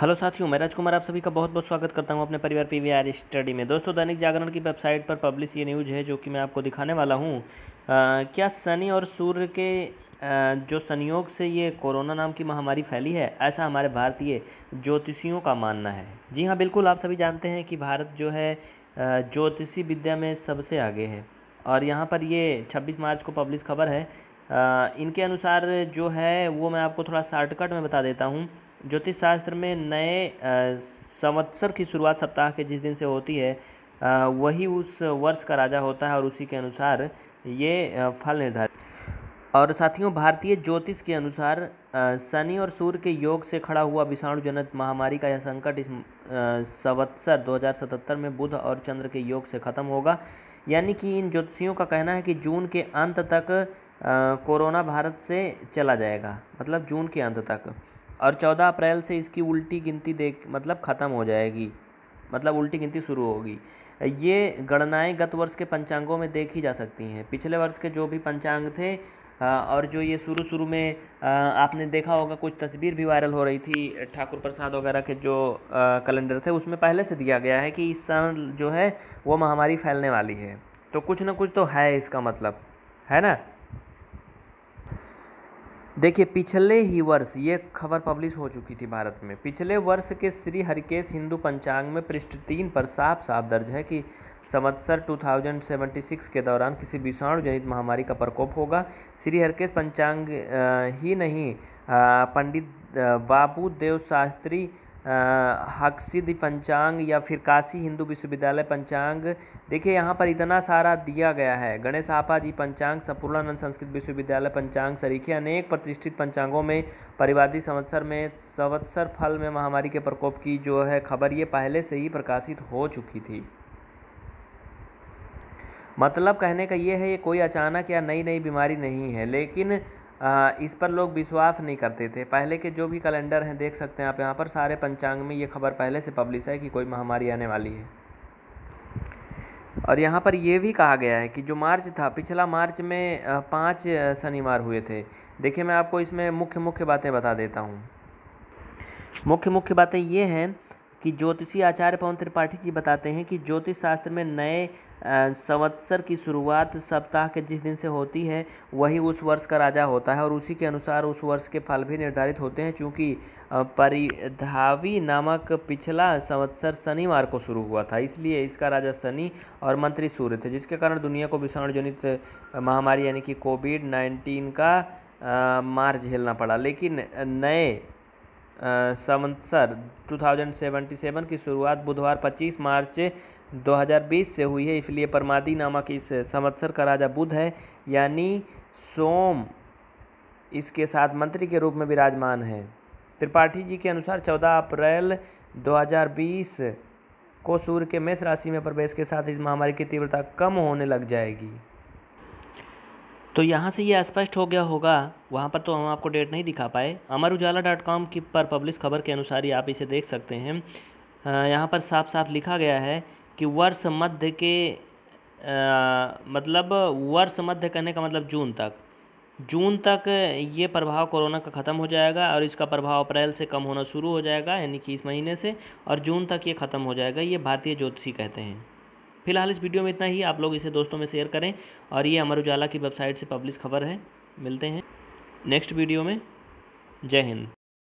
hello साथियों मैं राजकुमार आप सभी का बहुत बहुत स्वागत करता हूं अपने परिवार पी वी स्टडी में दोस्तों दैनिक जागरण की वेबसाइट पर पब्लिश ये न्यूज़ है जो कि मैं आपको दिखाने वाला हूं आ, क्या शनि और सूर्य के आ, जो संयोग से ये कोरोना नाम की महामारी फैली है ऐसा हमारे भारतीय ज्योतिषियों का मानना है जी हाँ बिल्कुल आप सभी जानते हैं कि भारत जो है ज्योतिषी विद्या में सबसे आगे है और यहाँ पर ये छब्बीस मार्च को पब्लिश खबर है इनके अनुसार जो है वो मैं आपको थोड़ा शॉर्टकट में बता देता हूँ ज्योतिष शास्त्र में नए संवत्सर की शुरुआत सप्ताह के जिस दिन से होती है वही उस वर्ष का राजा होता है और उसी के अनुसार ये फल निर्धारित और साथियों भारतीय ज्योतिष के अनुसार शनि और सूर्य के योग से खड़ा हुआ विषाणु जनित महामारी का यह संकट इस संवत्सर दो में बुध और चंद्र के योग से ख़त्म होगा यानी कि इन ज्योतिषियों का कहना है कि जून के अंत तक कोरोना भारत से चला जाएगा मतलब जून के अंत तक और चौदह अप्रैल से इसकी उल्टी गिनती देख मतलब ख़त्म हो जाएगी मतलब उल्टी गिनती शुरू होगी ये गणनाएं गत वर्ष के पंचांगों में देखी जा सकती हैं पिछले वर्ष के जो भी पंचांग थे हाँ, और जो ये शुरू शुरू में आपने देखा होगा कुछ तस्वीर भी वायरल हो रही थी ठाकुर प्रसाद वगैरह के जो कैलेंडर थे उसमें पहले से दिया गया है कि इस साल जो है वो महामारी फैलने वाली है तो कुछ ना कुछ तो है इसका मतलब है ना देखिए पिछले ही वर्ष ये खबर पब्लिश हो चुकी थी भारत में पिछले वर्ष के श्री हरिकेश हिंदू पंचांग में पृष्ठ तीन पर साफ साफ दर्ज है कि संवत्सर 2076 के दौरान किसी विषाणु जनित महामारी का प्रकोप होगा श्री हरकेश पंचांग ही नहीं पंडित बाबू देव शास्त्री हकसिद पंचांग या फिर काशी हिंदू विश्वविद्यालय पंचांग देखिए यहाँ पर इतना सारा दिया गया है गणेश आपा जी पंचांग संपूर्णानंद संस्कृत विश्वविद्यालय पंचांग सरीखे अनेक प्रतिष्ठित पंचांगों में परिवादी संवत्सर में संवत्सर फल में महामारी के प्रकोप की जो है खबर ये पहले से ही प्रकाशित हो चुकी थी मतलब कहने का ये है ये कोई अचानक या नई नई बीमारी नहीं है लेकिन आ, इस पर लोग विश्वास नहीं करते थे पहले के जो भी कैलेंडर हैं देख सकते हैं आप यहाँ पर सारे पंचांग में ये खबर पहले से पब्लिश है कि कोई महामारी आने वाली है और यहाँ पर यह भी कहा गया है कि जो मार्च था पिछला मार्च में पाँच शनिवार हुए थे देखिए मैं आपको इसमें मुख्य मुख्य बातें बता देता हूँ मुख्य मुख्य बातें ये हैं कि ज्योतिषी आचार्य पवन त्रिपाठी जी बताते हैं कि ज्योतिष शास्त्र में नए संवत्सर की शुरुआत सप्ताह के जिस दिन से होती है वही उस वर्ष का राजा होता है और उसी के अनुसार उस वर्ष के फल भी निर्धारित होते हैं चूँकि परिधावी नामक पिछला संवत्सर शनिवार को शुरू हुआ था इसलिए इसका राजा शनि और मंत्री सूर्य थे जिसके कारण दुनिया को विषाणुजनित महामारी यानी कि कोविड नाइन्टीन का मार झेलना पड़ा लेकिन नए संवत्सर 2077 की शुरुआत बुधवार 25 मार्च 2020 से हुई है इसलिए परमादी नामक इस संवत्सर का राजा बुध है यानी सोम इसके साथ मंत्री के रूप में विराजमान है त्रिपाठी जी के अनुसार 14 अप्रैल 2020 को सूर्य के मेष राशि में प्रवेश के साथ इस महामारी की तीव्रता कम होने लग जाएगी तो यहाँ से ये स्पष्ट हो गया होगा वहाँ पर तो हम आपको डेट नहीं दिखा पाए अमर उजाला डॉट कॉम की पर पब्लिश खबर के अनुसार ही आप इसे देख सकते हैं यहाँ पर साफ साफ लिखा गया है कि वर्ष मध्य के आ, मतलब वर्ष मध्य कहने का मतलब जून तक जून तक ये प्रभाव कोरोना का ख़त्म हो जाएगा और इसका प्रभाव अप्रैल से कम होना शुरू हो जाएगा यानी कि इस महीने से और जून तक ये ख़त्म हो जाएगा ये भारतीय ज्योतिषी कहते हैं फिलहाल इस वीडियो में इतना ही आप लोग इसे दोस्तों में शेयर करें और ये अमर उजाला की वेबसाइट से पब्लिश खबर है मिलते हैं नेक्स्ट वीडियो में जय हिंद